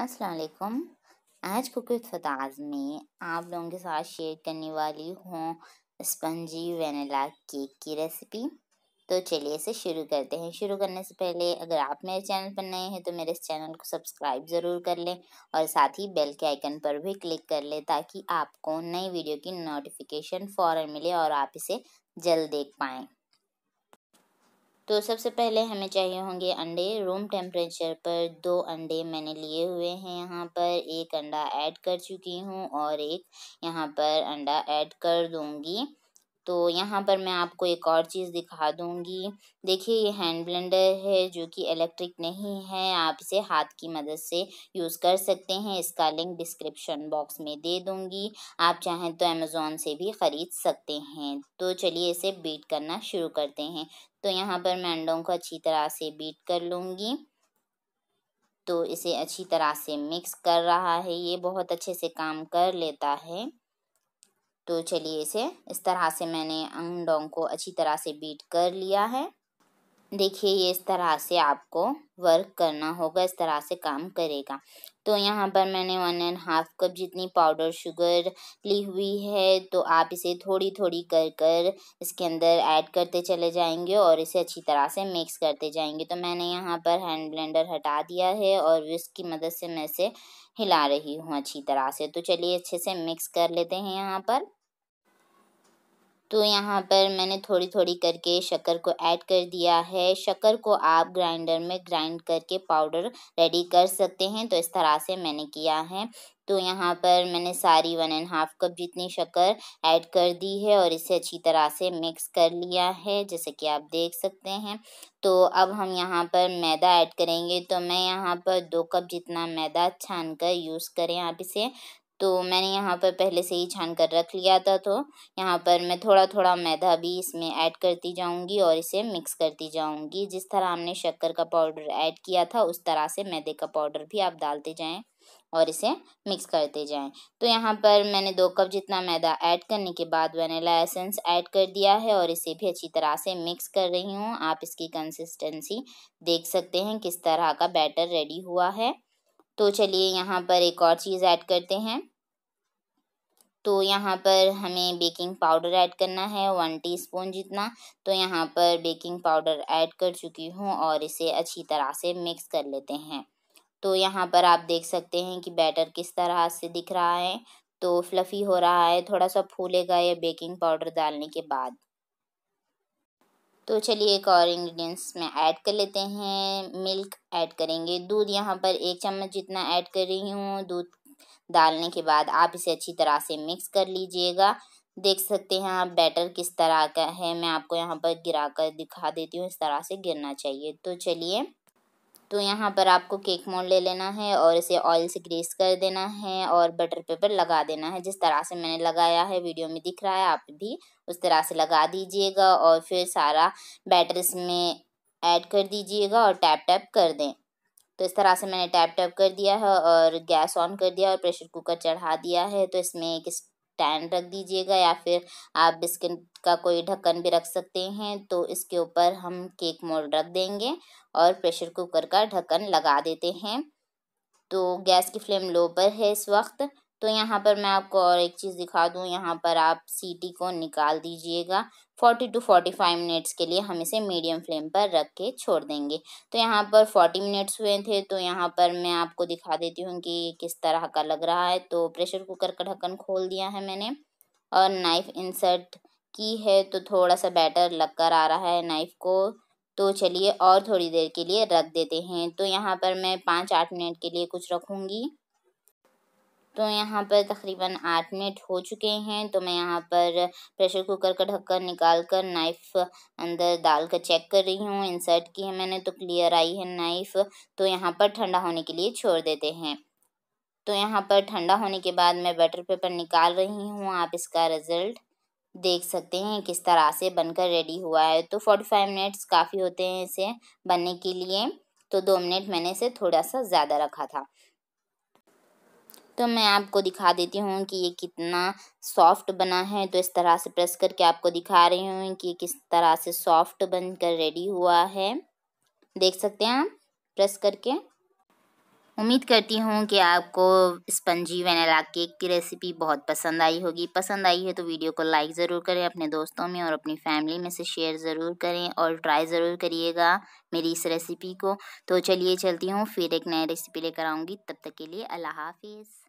असलकुम आज कुकिंग फताज में आप लोगों के साथ शेयर करने वाली हूँ स्पंजी वेनिला केक की रेसिपी तो चलिए इसे शुरू करते हैं शुरू करने से पहले अगर आप मेरे चैनल पर नए हैं तो मेरे इस चैनल को सब्सक्राइब ज़रूर कर लें और साथ ही बेल के आइकन पर भी क्लिक कर लें ताकि आपको नई वीडियो की नोटिफिकेशन फ़ौर मिले और आप इसे जल्द देख पाएँ तो सबसे पहले हमें चाहिए होंगे अंडे रूम टेम्परेचर पर दो अंडे मैंने लिए हुए हैं यहाँ पर एक अंडा ऐड कर चुकी हूँ और एक यहाँ पर अंडा ऐड कर दूँगी तो यहाँ पर मैं आपको एक और चीज़ दिखा दूँगी देखिए ये हैंड ब्लेंडर है जो कि इलेक्ट्रिक नहीं है आप इसे हाथ की मदद से यूज़ कर सकते हैं इसका लिंक डिस्क्रिप्शन बॉक्स में दे दूँगी आप चाहें तो अमेज़ोन से भी ख़रीद सकते हैं तो चलिए इसे बीट करना शुरू करते हैं तो यहाँ पर मैं अंडों को अच्छी तरह से बीट कर लूँगी तो इसे अच्छी तरह से मिक्स कर रहा है ये बहुत अच्छे से काम कर लेता है तो चलिए इसे इस तरह से मैंने अंगडोंग को अच्छी तरह से बीट कर लिया है देखिए ये इस तरह से आपको वर्क करना होगा इस तरह से काम करेगा तो यहाँ पर मैंने वन एंड हाफ कप जितनी पाउडर शुगर ली हुई है तो आप इसे थोड़ी थोड़ी कर कर इसके अंदर ऐड करते चले जाएंगे और इसे अच्छी तरह से मिक्स करते जाएंगे तो मैंने यहाँ पर हैंड ब्लेंडर हटा दिया है और इसकी मदद से मैं इसे हिला रही हूँ अच्छी तरह से तो चलिए अच्छे से मिक्स कर लेते हैं यहाँ पर तो यहाँ पर मैंने थोड़ी थोड़ी करके शक्कर को ऐड कर दिया है शक्कर को आप ग्राइंडर में ग्राइंड करके पाउडर रेडी कर सकते हैं तो इस तरह से मैंने किया है तो यहाँ पर मैंने सारी वन एंड हाफ कप जितनी शक्कर ऐड कर दी है और इसे अच्छी तरह से मिक्स कर लिया है जैसे कि आप देख सकते हैं तो अब हम यहाँ पर मैदा ऐड करेंगे तो मैं यहाँ पर दो कप जितना मैदा छान कर यूज़ करें आप इसे तो मैंने यहाँ पर पहले से ही छान कर रख लिया था तो यहाँ पर मैं थोड़ा थोड़ा मैदा भी इसमें ऐड करती जाऊँगी और इसे मिक्स करती जाऊँगी जिस तरह हमने शक्कर का पाउडर ऐड किया था उस तरह से मैदे का पाउडर भी आप डालते जाएँ और इसे मिक्स करते जाएं तो यहाँ पर मैंने दो कप जितना मैदा ऐड करने के बाद वनीला एसेंस ऐड कर दिया है और इसे भी अच्छी तरह से मिक्स कर रही हूँ आप इसकी कंसिस्टेंसी देख सकते हैं किस तरह का बैटर रेडी हुआ है तो चलिए यहाँ पर एक और चीज़ ऐड करते हैं तो यहाँ पर हमें बेकिंग पाउडर ऐड करना है वन टीस्पून जितना तो यहाँ पर बेकिंग पाउडर ऐड कर चुकी हूँ और इसे अच्छी तरह से मिक्स कर लेते हैं तो यहाँ पर आप देख सकते हैं कि बैटर किस तरह से दिख रहा है तो फ्लफ़ी हो रहा है थोड़ा सा फूलेगा ये बेकिंग पाउडर डालने के बाद तो चलिए एक और इंग्रेडिएंट्स में ऐड कर लेते हैं मिल्क ऐड करेंगे दूध यहाँ पर एक चम्मच जितना ऐड कर रही हूँ दूध डालने के बाद आप इसे अच्छी तरह से मिक्स कर लीजिएगा देख सकते हैं आप बैटर किस तरह का है मैं आपको यहाँ पर गिरा कर दिखा देती हूँ इस तरह से गिरना चाहिए तो चलिए तो यहाँ पर आपको केक मोल्ड ले लेना है और इसे ऑयल से ग्रीस कर देना है और बटर पेपर लगा देना है जिस तरह से मैंने लगाया है वीडियो में दिख रहा है आप भी उस तरह से लगा दीजिएगा और फिर सारा बैटर इसमें ऐड कर दीजिएगा और टैप टैप कर दें तो इस तरह से मैंने टैप टैप कर दिया है और गैस ऑन कर दिया और प्रेशर कुकर चढ़ा दिया है तो इसमें एक स्टैंड रख दीजिएगा या फिर आप बिस्किट का कोई ढक्कन भी रख सकते हैं तो इसके ऊपर हम केक मोल्ड रख देंगे और प्रेशर कुकर का ढक्कन लगा देते हैं तो गैस की फ्लेम लो पर है इस वक्त तो यहाँ पर मैं आपको और एक चीज़ दिखा दूँ यहाँ पर आप सीटी को निकाल दीजिएगा forty two forty five minutes के लिए हम इसे मीडियम फ्लेम पर रख के छोड़ देंगे तो यहाँ पर फोर्टी मिनट्स हुए थे तो यहाँ पर मैं आपको दिखा देती हूँ कि किस तरह का लग रहा है तो प्रेशर कुकर का ढक्कन खोल दिया है मैंने और नाइफ़ इंसर्ट की है तो थोड़ा सा बैटर लग कर आ रहा है नाइफ़ को तो चलिए और थोड़ी देर के लिए रख देते हैं तो यहाँ पर मैं पाँच आठ मिनट के लिए कुछ रखूँगी तो यहाँ पर तकरीबन आठ मिनट हो चुके हैं तो मैं यहाँ पर प्रेशर कुकर का ढक्कन निकाल कर नाइफ़ अंदर डाल कर चेक कर रही हूँ इंसर्ट की है मैंने तो क्लियर आई है नाइफ़ तो यहाँ पर ठंडा होने के लिए छोड़ देते हैं तो यहाँ पर ठंडा होने के बाद मैं बटर पेपर निकाल रही हूँ आप इसका रिज़ल्ट देख सकते हैं किस तरह से बनकर रेडी हुआ है तो फोर्टी फाइव मिनट्स काफ़ी होते हैं इसे बनने के लिए तो दो मिनट मैंने इसे थोड़ा सा ज़्यादा रखा था तो मैं आपको दिखा देती हूँ कि ये कितना सॉफ्ट बना है तो इस तरह से प्रेस करके आपको दिखा रही हूँ कि ये किस तरह से सॉफ्ट बनकर रेडी हुआ है देख सकते हैं आप प्रेस करके उम्मीद करती हूँ कि आपको स्पंजी वेनेला केक की रेसिपी बहुत पसंद आई होगी पसंद आई है तो वीडियो को लाइक ज़रूर करें अपने दोस्तों में और अपनी फैमिली में से शेयर ज़रूर करें और ट्राई ज़रूर करिएगा मेरी इस रेसिपी को तो चलिए चलती हूँ फिर एक नई रेसिपी लेकर आऊँगी तब तक के लिए अल्लाह हाफिज़